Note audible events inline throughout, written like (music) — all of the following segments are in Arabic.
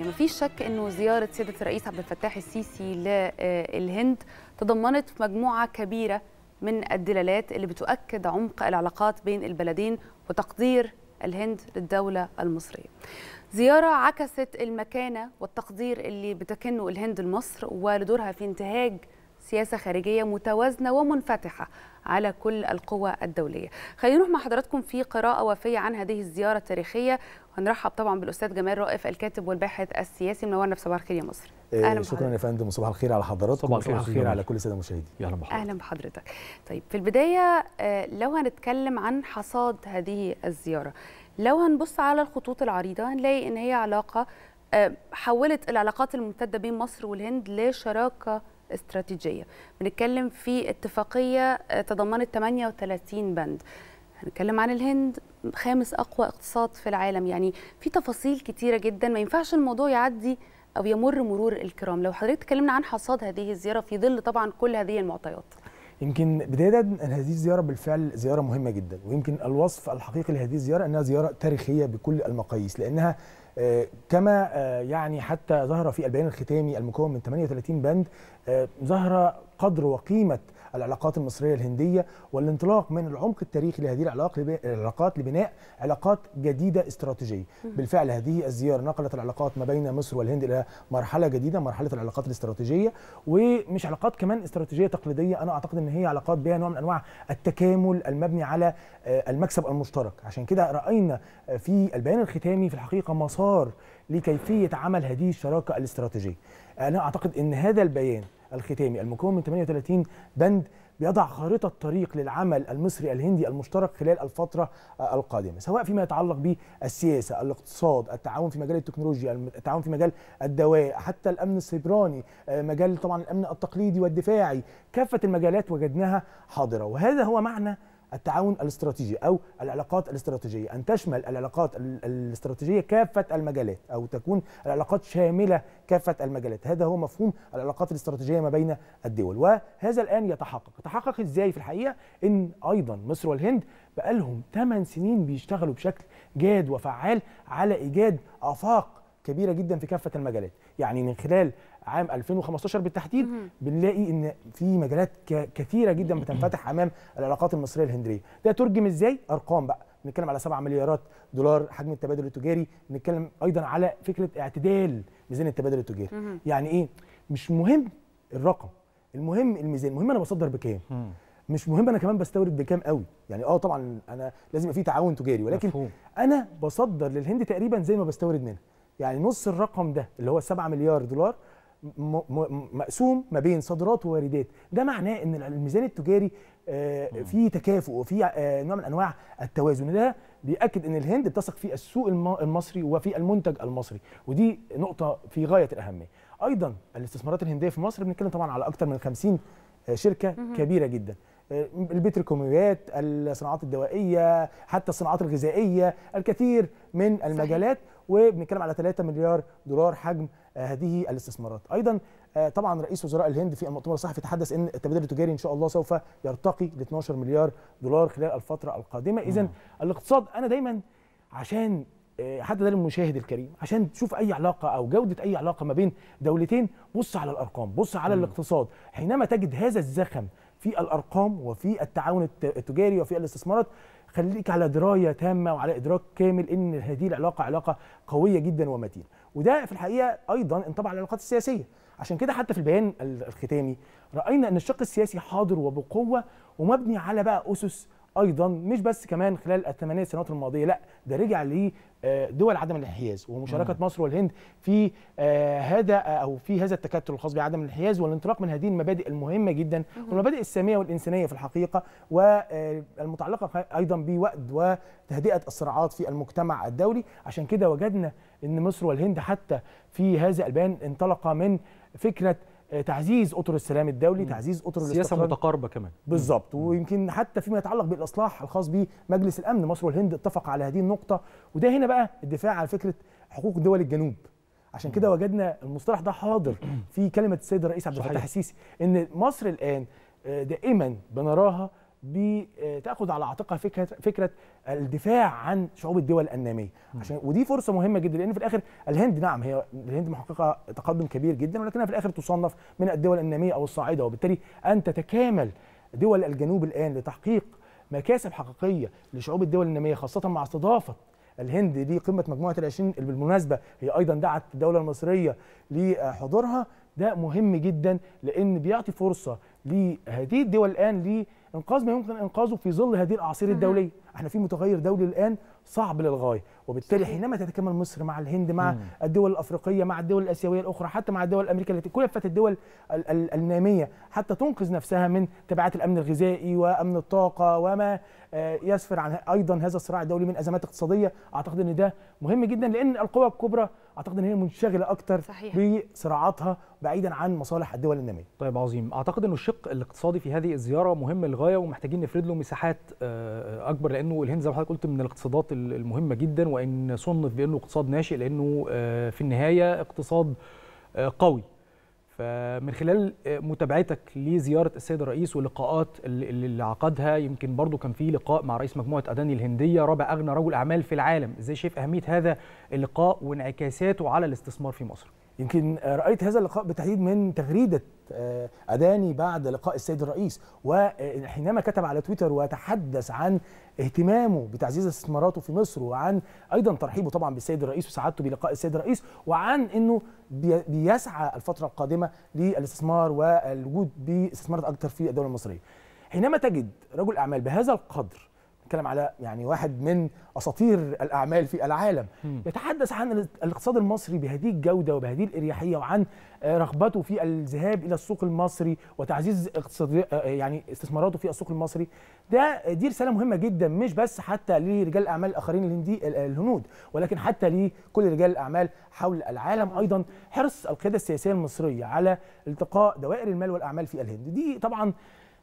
يعني مفيش شك انه زياره سياده الرئيس عبد الفتاح السيسي للهند تضمنت مجموعه كبيره من الدلالات اللي بتؤكد عمق العلاقات بين البلدين وتقدير الهند للدوله المصريه. زياره عكست المكانه والتقدير اللي بتكنه الهند لمصر ولدورها في انتهاج سياسة خارجية متوازنة ومنفتحة على كل القوى الدولية خلينا نروح مع حضراتكم في قراءة وفية عن هذه الزيارة التاريخية ونرحب طبعا بالأستاذ جمال رائف الكاتب والباحث السياسي منورنا في صباح الخير يا مصر إيه، أهلا بحضرتك. شكرا يا فندم وصباح الخير على حضراتكم صباح الخير, الخير على كل الساده المشاهدين اهلا بحضرتك اهلا بحضرتك طيب في البدايه آه، لو هنتكلم عن حصاد هذه الزياره لو هنبص على الخطوط العريضه هنلاقي ان هي علاقه آه، حولت العلاقات الممتده بين مصر والهند لشراكه استراتيجيه بنتكلم في اتفاقيه آه، تضمنت 38 بند هنتكلم عن الهند خامس اقوى اقتصاد في العالم يعني في تفاصيل كتيره جدا ما ينفعش الموضوع يعدي او يمر مرور الكرام لو حضرتك تكلمنا عن حصاد هذه الزياره في ظل طبعا كل هذه المعطيات يمكن بدايه هذه الزياره بالفعل زياره مهمه جدا ويمكن الوصف الحقيقي لهذه الزياره انها زياره تاريخيه بكل المقاييس لانها آه، كما آه، يعني حتى ظهر في البيان الختامي المكون من 38 بند آه، ظهر قدر وقيمة العلاقات المصريه الهنديه والانطلاق من العمق التاريخي لهذه العلاقات لبناء علاقات جديده استراتيجيه. بالفعل هذه الزياره نقلت العلاقات ما بين مصر والهند الى مرحله جديده مرحله العلاقات الاستراتيجيه ومش علاقات كمان استراتيجيه تقليديه انا اعتقد ان هي علاقات بها نوع من انواع التكامل المبني على آه، المكسب المشترك عشان كده راينا آه، في البيان الختامي في الحقيقه مسار لكيفيه عمل هذه الشراكه الاستراتيجيه. انا اعتقد ان هذا البيان الختامي المكون من 38 بند بيضع خارطة طريق للعمل المصري الهندي المشترك خلال الفترة القادمة سواء فيما يتعلق بالسياسة الاقتصاد التعاون في مجال التكنولوجيا التعاون في مجال الدواء حتى الأمن السيبراني آه، مجال طبعا الأمن التقليدي والدفاعي كافة المجالات وجدناها حاضرة وهذا هو معنى التعاون الاستراتيجي او العلاقات الاستراتيجيه ان تشمل العلاقات الاستراتيجيه كافه المجالات او تكون العلاقات شامله كافه المجالات هذا هو مفهوم العلاقات الاستراتيجيه ما بين الدول وهذا الان يتحقق يتحقق ازاي في الحقيقه ان ايضا مصر والهند بقالهم 8 سنين بيشتغلوا بشكل جاد وفعال على ايجاد افاق كبيره جدا في كافه المجالات يعني من خلال عام 2015 بالتحديد بنلاقي ان في مجالات كثيره جدا بتنفتح امام العلاقات المصريه الهندريه ده ترجم ازاي ارقام بقى بنتكلم على 7 مليارات دولار حجم التبادل التجاري بنتكلم ايضا على فكره اعتدال ميزان التبادل التجاري يعني ايه مش مهم الرقم المهم الميزان المهم انا بصدر بكام مش مهم انا كمان بستورد بكام قوي يعني اه طبعا انا لازم يبقى في تعاون تجاري ولكن مفهوم. انا بصدر للهند تقريبا زي ما بستورد منها يعني نص الرقم ده اللي هو 7 مليار دولار مقسوم ما بين صادرات وواردات ده معناه ان الميزان التجاري آه، في تكافؤ وفي آه، نوع من انواع التوازن ده بياكد ان الهند بتثق في السوق المصري وفي المنتج المصري ودي نقطه في غايه الاهميه ايضا الاستثمارات الهنديه في مصر بنتكلم طبعا على اكثر من 50 آه، شركه كبيره جدا البتروكيماويات الصناعات الدوائيه حتى الصناعات الغذائيه الكثير من المجالات وبنتكلم على 3 مليار دولار حجم آه، هذه الاستثمارات ايضا آه، طبعا رئيس وزراء الهند في المؤتمر الصحفي تحدث ان التبادل التجاري ان شاء الله سوف يرتقي ل 12 مليار دولار خلال الفتره القادمه اذا الاقتصاد انا دايما عشان آه، حتى ده للمشاهد الكريم عشان تشوف اي علاقه او جوده اي علاقه ما بين دولتين بص على الارقام بص على مم. الاقتصاد حينما تجد هذا الزخم في الارقام وفي التعاون التجاري وفي الاستثمارات خليك على درايه تامه وعلى ادراك كامل ان هذه العلاقه علاقه قويه جدا ومتينه وده في الحقيقه ايضا انطبع على العلاقات السياسيه عشان كده حتى في البيان الختامي راينا ان الشق السياسي حاضر وبقوه ومبني على بقى اسس ايضا مش بس كمان خلال الثمانيه سنوات الماضيه لا ده رجع لدول آه، عدم الانحياز ومشاركه مصر والهند في آه، هذا آه، او في هذا التكتل الخاص بعدم الانحياز والانطلاق من هذه المبادئ المهمه جدا والمبادئ الساميه والانسانيه في الحقيقه والمتعلقه ايضا بوأد وتهدئه الصراعات في المجتمع الدولي عشان كده وجدنا ان مصر والهند حتى في هذا البيان انطلق من فكره تعزيز اطر السلام الدولي تعزيز اطر سياسه متقاربه كمان بالظبط ويمكن حتى فيما يتعلق بالاصلاح الخاص بمجلس الامن مصر والهند اتفق على هذه النقطه وده هنا بقى الدفاع على فكره حقوق دول الجنوب عشان كده وجدنا المصطلح ده حاضر في كلمه السيد الرئيس عبد الفتاح السيسي ان مصر الان آه، دائما بنراها بتاخد آه، على عاتقها فكره فكره الدفاع عن شعوب الدول الناميه عشان ودي فرصه مهمه جدا لان في الاخر الهند نعم هي الهند محققه تقدم كبير جدا ولكنها في الاخر تصنف من الدول الناميه او الصاعده وبالتالي ان تتكامل دول الجنوب الان لتحقيق مكاسب حقيقيه لشعوب الدول الناميه خاصه مع استضافه الهند دي قمه مجموعه العشرين اللي بالمناسبه هي ايضا دعت الدوله المصريه لحضورها ده مهم جدا لان بيعطي فرصه لهذه الدول الان انقاذ ما يمكن انقاذه في ظل هذه الاعاصير الدوليه احنا في متغير دولي الان صعب للغايه وبالتالي حينما تتكامل مصر مع الهند مع الدول الافريقيه مع الدول الاسيويه الاخرى حتى مع الدول الامريكيه التي كلفت الدول الناميه حتى تنقذ نفسها من تبعات الامن الغذائي وامن الطاقه وما آه، يسفر عن ايضا هذا الصراع الدولي من ازمات اقتصاديه اعتقد ان ده مهم جدا لان القوى الكبرى اعتقد ان هي منشغله اكتر صحيح. بصراعاتها بعيدا عن مصالح الدول الناميه. طيب عظيم، اعتقد انه الشق الاقتصادي في هذه الزياره مهم للغايه ومحتاجين نفرد له مساحات آه، آه، اكبر لانه الهند زي ما حضرتك قلت من الاقتصادات المهمه جدا وان صنف بانه اقتصاد ناشئ لانه آه، في النهايه اقتصاد قوي فمن خلال آه، متابعتك لزياره السيد الرئيس ولقاءات اللي عقدها يمكن برضو كان في لقاء مع رئيس مجموعه اداني الهنديه رابع اغنى رجل اعمال في العالم ازاي شايف اهميه هذا اللقاء وانعكاساته على الاستثمار في مصر يمكن آه، رايت هذا اللقاء بالتحديد من تغريده آه، اداني بعد لقاء السيد الرئيس وحينما آه، كتب على تويتر وتحدث عن اهتمامه بتعزيز استثماراته في مصر وعن ايضا ترحيبه طبعا بالسيد الرئيس وسعادته بلقاء السيد الرئيس وعن انه بيسعى الفتره القادمه للاستثمار والوجود باستثمارات اكثر في الدوله المصريه. حينما تجد رجل اعمال بهذا القدر بنتكلم على يعني واحد من اساطير الاعمال في العالم يتحدث عن الاقتصاد المصري بهذه الجوده وبهذه الاريحيه وعن آه، رغبته في الذهاب الى السوق المصري وتعزيز اقتصاد آه، آه، يعني استثماراته في السوق المصري ده دي رساله مهمه جدا مش بس حتى لرجال الاعمال الاخرين الهندي الهنود ولكن حتى لكل رجال الاعمال حول العالم ايضا حرص القياده السياسيه المصريه على التقاء دوائر المال والاعمال في الهند دي طبعا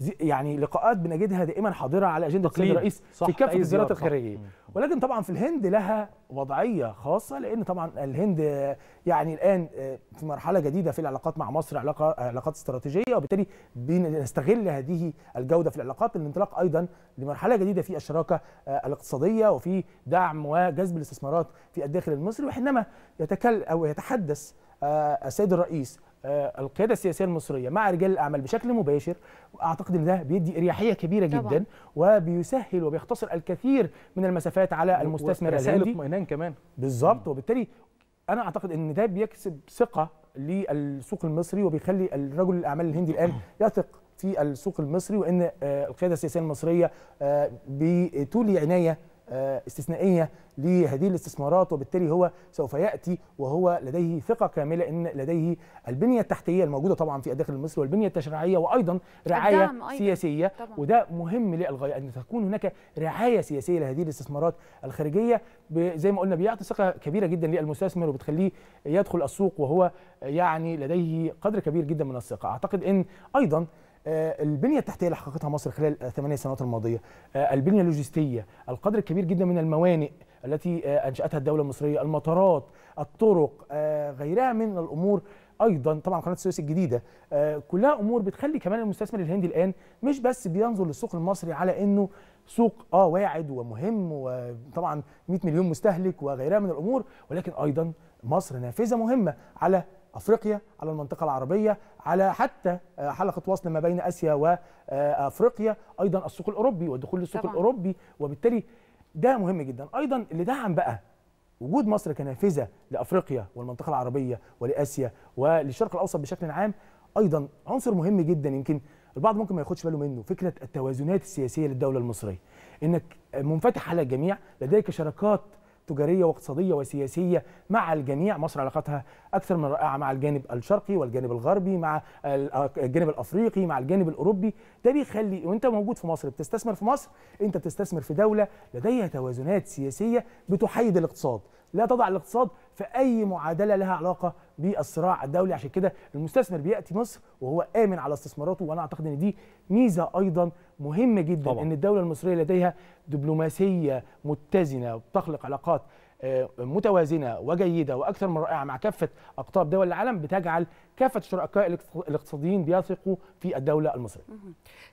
يعني لقاءات بنجدها دائما حاضره على اجنده السيد الرئيس في كافه الزيارات الخارجيه ولكن طبعا في الهند لها وضعيه خاصه لان طبعا الهند آه، يعني الان آه، في مرحله جديده في العلاقات مع مصر علاقه علاقات استراتيجيه وبالتالي بنستغل هذه الجوده في العلاقات للانطلاق ايضا لمرحله جديده في الشراكه آه، الاقتصاديه وفي دعم وجذب الاستثمارات في الداخل المصري وحينما يتكلم او يتحدث السيد الرئيس آه، القياده السياسيه المصريه مع رجال الاعمال بشكل مباشر اعتقد ان ده بيدي اريحيه كبيره طبعا. وبيسهل وبيختصر الكثير من المسافات على المستثمر الهندي رسائل اطمئنان كمان بالظبط وبالتالي انا اعتقد ان ده بيكسب ثقه للسوق المصري وبيخلي الرجل الاعمال الهندي الان يثق في السوق المصري وان آه، القياده السياسيه المصريه آه، بتولي عنايه آه، استثنائيه لهذه الاستثمارات وبالتالي هو سوف ياتي وهو لديه ثقه كامله ان لديه البنيه التحتيه الموجوده طبعا في الداخل المصري والبنيه التشريعيه وايضا رعايه أيضاً. سياسيه طبعا. وده مهم للغايه ان تكون هناك رعايه سياسيه لهذه الاستثمارات الخارجيه زي ما قلنا بيعطي ثقه كبيره جدا للمستثمر وبتخليه يدخل السوق وهو يعني لديه قدر كبير جدا من الثقه اعتقد ان ايضا آه، البنيه التحتيه اللي حققتها مصر خلال الثمانيه سنوات الماضيه آه، البنيه اللوجستيه القدر الكبير جدا من الموانئ التي آه، انشاتها الدوله المصريه المطارات الطرق غيرها من الامور ايضا طبعا قناه السويس الجديده كلها امور بتخلي كمان المستثمر الهندي الان مش بس بينظر للسوق المصري على انه سوق اه واعد ومهم وطبعا 100 مليون مستهلك وغيرها من الامور ولكن ايضا مصر نافذه مهمه على افريقيا على المنطقه العربيه على حتى آه، حلقه وصل ما بين اسيا وافريقيا آه، ايضا السوق الاوروبي ودخول السوق طبعا. الاوروبي وبالتالي ده مهم جدا ايضا اللي دعم بقى وجود مصر كنافذه لافريقيا والمنطقه العربيه ولاسيا وللشرق الاوسط بشكل عام ايضا عنصر مهم جدا يمكن البعض ممكن ما ياخدش باله منه فكره التوازنات السياسيه للدوله المصريه انك منفتح على الجميع لديك شراكات تجارية واقتصادية وسياسية مع الجميع مصر علاقتها أكثر من رائعة مع الجانب الشرقي والجانب الغربي مع آه، الجانب الأفريقي مع الجانب الأوروبي ده بيخلي وانت موجود في مصر بتستثمر في مصر انت بتستثمر في دولة لديها توازنات سياسية بتحيد الاقتصاد لا تضع الاقتصاد في اي معادله لها علاقه بالصراع الدولي عشان كده المستثمر بياتي مصر وهو امن على استثماراته وانا اعتقد ان دي ميزه ايضا مهمه جدا طبعا. ان الدوله المصريه لديها دبلوماسيه متزنه وتخلق علاقات آه، متوازنه وجيده واكثر من رائعه مع كافه اقطاب دول العالم بتجعل كافه الشركاء الاقتصاديين بيثقوا في الدوله المصريه.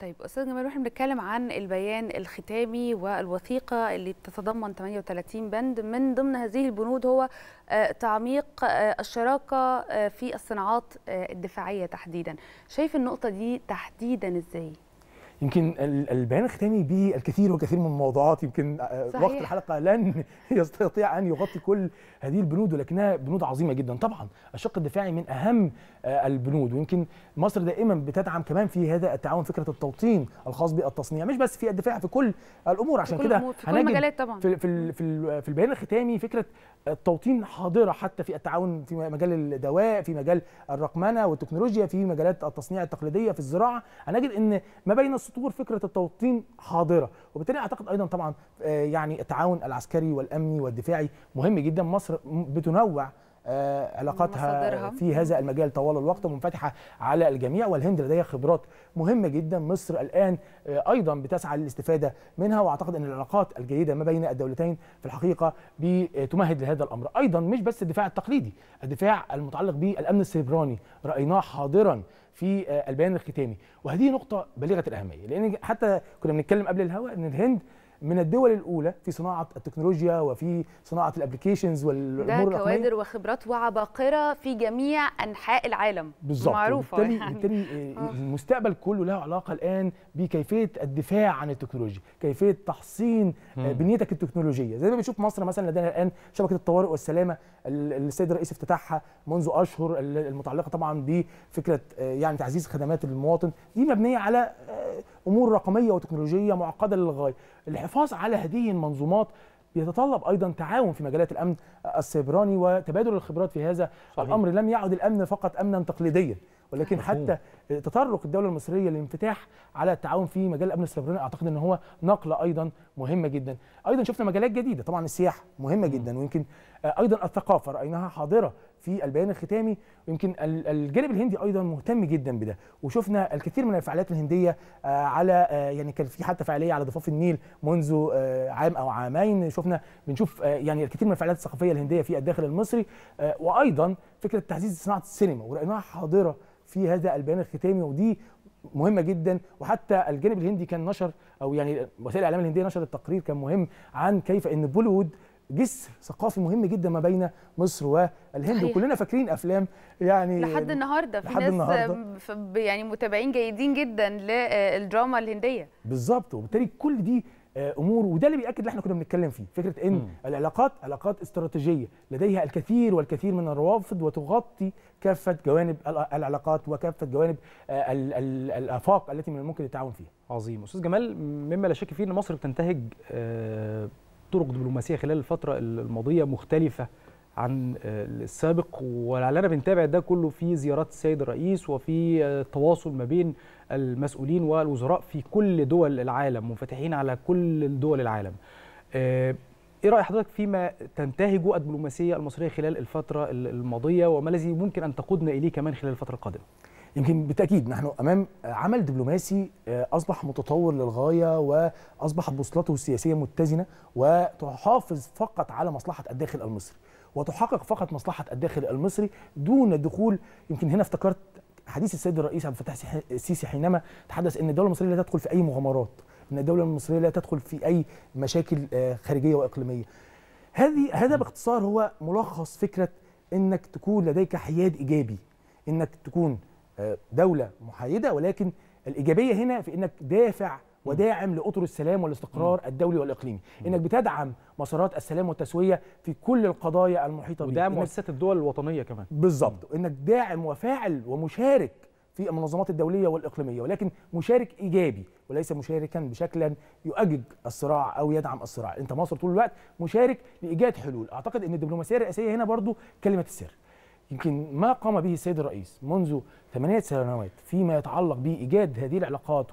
طيب استاذ جمال واحنا بنتكلم عن البيان الختامي والوثيقه اللي تتضمن 38 بند من ضمن هذه البنود هو آه، تعميق آه، الشراكه في الصناعات الدفاعيه تحديدا، شايف النقطه دي تحديدا ازاي؟ يمكن البيان الختامي به الكثير والكثير من الموضوعات يمكن صحيح. وقت الحلقه لن (laughs) يستطيع ان يغطي كل هذه البنود ولكنها بنود عظيمه جدا طبعا الشق الدفاعي من اهم آه، البنود ويمكن مصر دائما بتدعم كمان في هذا التعاون فكره التوطين الخاص بالتصنيع مش بس في الدفاع في كل الامور عشان كده في كل المجالات طبعا في في في البيان الختامي فكره التوطين حاضره حتى في التعاون في مجال الدواء في مجال الرقمنه والتكنولوجيا في مجالات التصنيع التقليديه في الزراعه هنجد ان ما بين سطور فكره التوطين حاضره وبالتالي اعتقد ايضا طبعا آه، يعني التعاون العسكري والامني والدفاعي مهم جدا مصر بتنوع آه، علاقاتها في هذا المجال طوال الوقت منفتحه على الجميع والهند لديها خبرات مهمه جدا مصر الان آه، ايضا بتسعى للاستفاده منها واعتقد ان العلاقات الجيده ما بين الدولتين في الحقيقه بتمهد لهذا الامر ايضا مش بس الدفاع التقليدي الدفاع المتعلق بالامن السيبراني رايناه حاضرا في آه، البيان الختامي وهذه نقطه بالغه الاهميه لان حتى كنا بنتكلم قبل الهواء ان الهند من الدول الاولى في صناعه التكنولوجيا وفي صناعه الابلكيشنز والامور ده كوادر وخبرات وعباقره في جميع انحاء العالم بالظبط معروفه بالتالي يعني. بالتالي آه، آه. المستقبل كله له علاقه الان بكيفيه الدفاع عن التكنولوجيا كيفيه تحصين بنيتك التكنولوجيه زي ما بنشوف مصر مثلا لدينا الان شبكه الطوارئ والسلامه السيد الرئيس افتتاحها منذ اشهر المتعلقه طبعا بفكره آه، يعني تعزيز خدمات المواطن دي مبنيه على آه، امور رقميه وتكنولوجيه معقده للغايه الحفاظ على هذه المنظومات يتطلب ايضا تعاون في مجالات الامن السيبراني وتبادل الخبرات في هذا صحيح. الامر لم يعد الامن فقط امنا تقليديا ولكن حتى تطرق الدوله المصريه للانفتاح على التعاون في مجال الامن السيبراني اعتقد ان هو نقله ايضا مهمه جدا ايضا شفنا مجالات جديده طبعا السياحه مهمه جدا ويمكن آه، ايضا الثقافه رايناها حاضره في البيان الختامي ويمكن الجانب الهندي ايضا مهتم جدا بده وشفنا الكثير من الفعاليات الهنديه آه، على آه، يعني كان في حتى فعاليه على ضفاف النيل منذ عام او عامين شفنا بنشوف يعني الكثير من الفعاليات الثقافيه الهنديه في الداخل المصري وايضا فكره تعزيز صناعه السينما ورايناها حاضره في هذا البيان الختامي ودي مهمه جدا وحتى الجانب الهندي كان نشر او يعني وسائل الاعلام الهنديه نشرت تقرير كان مهم عن كيف ان بوليوود جسر ثقافي مهم جدا ما بين مصر والهند وكلنا فاكرين افلام يعني لحد النهارده في لحد ناس النهاردة. يعني متابعين جيدين جدا للدراما الهنديه بالظبط وبالتالي كل دي آه، امور وده اللي بياكد اللي احنا كنا بنتكلم فيه فكره ان م. العلاقات علاقات استراتيجيه لديها الكثير والكثير من الروافد وتغطي كافه جوانب العلاقات وكافه جوانب آه، الافاق التي من الممكن التعاون فيها عظيم استاذ جمال مما لا شك فيه ان مصر بتنتهج آه، طرق دبلوماسيه خلال الفتره الماضيه مختلفه عن آه، السابق ولعلنا بنتابع ده كله في زيارات السيد الرئيس وفي التواصل آه، ما بين المسؤولين والوزراء في كل دول العالم منفتحين على كل دول العالم آه، ايه راي حضرتك فيما تنتهجه الدبلوماسيه المصريه خلال الفتره الماضيه وما الذي ممكن ان تقودنا اليه كمان خلال الفتره القادمه يمكن بالتاكيد نحن امام عمل دبلوماسي اصبح متطور للغايه واصبحت بوصلته السياسيه متزنه وتحافظ فقط على مصلحه الداخل المصري وتحقق فقط مصلحه الداخل المصري دون دخول يمكن هنا افتكرت حديث السيد الرئيس عبد الفتاح السيسي حينما تحدث ان الدوله المصريه لا تدخل في اي مغامرات ان الدوله المصريه لا تدخل في اي مشاكل آه، خارجيه واقليميه هذه هذا باختصار هو ملخص فكره انك تكون لديك حياد ايجابي انك تكون آه، دوله محايده ولكن الايجابيه هنا في انك دافع وداعم لاطر السلام والاستقرار م. الدولي والاقليمي م. انك بتدعم مسارات السلام والتسويه في كل القضايا المحيطه بيك ودعم مؤسسات الدول الوطنيه كمان بالظبط انك داعم وفاعل ومشارك في المنظمات الدوليه والاقليميه ولكن مشارك ايجابي وليس مشاركا بشكلا يؤجج الصراع او يدعم الصراع انت مصر طول الوقت مشارك لايجاد حلول اعتقد ان الدبلوماسيه الرئاسيه هنا برضو كلمه السر يمكن ما قام به السيد الرئيس منذ ثمانية سنوات فيما يتعلق بإيجاد هذه العلاقات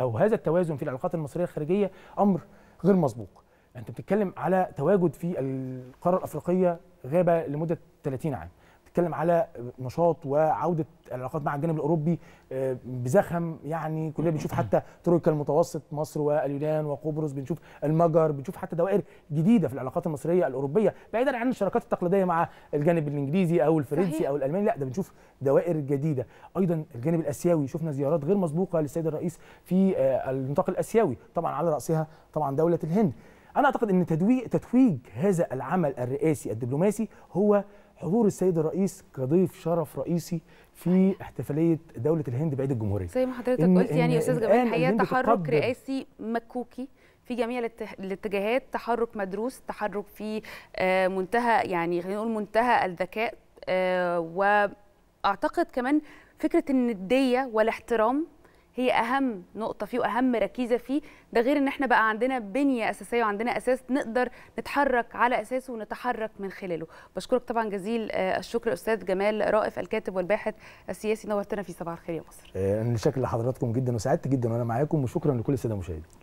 أو هذا التوازن في العلاقات المصرية الخارجية أمر غير مسبوق أنت بتتكلم على تواجد في القارة الأفريقية غابة لمدة 30 عام بتتكلم على نشاط وعوده العلاقات مع الجانب الاوروبي آه، بزخم يعني كلنا بنشوف حتى تركيا المتوسط مصر واليونان وقبرص بنشوف المجر بنشوف حتى دوائر جديده في العلاقات المصريه الاوروبيه بعيدا عن الشراكات التقليديه مع الجانب الانجليزي او الفرنسي صحيح. او الالماني لا ده بنشوف دوائر جديده ايضا الجانب الاسيوي شفنا زيارات غير مسبوقه للسيد الرئيس في آه، النطاق الاسيوي طبعا على راسها طبعا دوله الهند انا اعتقد ان تدويج تتويج هذا العمل الرئاسي الدبلوماسي هو حضور السيد الرئيس كضيف شرف رئيسي في احتفاليه دوله الهند بعيد الجمهوريه زي ما حضرتك قلت يعني يا استاذ جمال الحقيقه تحرك رئاسي مكوكي في جميع الاتجاهات تحرك مدروس تحرك في آه، منتهى يعني خلينا نقول منتهى الذكاء آه، واعتقد كمان فكره النديه والاحترام هي اهم نقطه فيه واهم ركيزه فيه ده غير ان احنا بقى عندنا بنيه اساسيه وعندنا اساس نقدر نتحرك على اساسه ونتحرك من خلاله بشكرك طبعا جزيل آه، الشكر استاذ جمال رائف الكاتب والباحث السياسي نورتنا في صباح الخير يا مصر آه، انا شاكر لحضراتكم جدا وسعدت جدا وانا معاكم وشكرا لكل الساده المشاهدين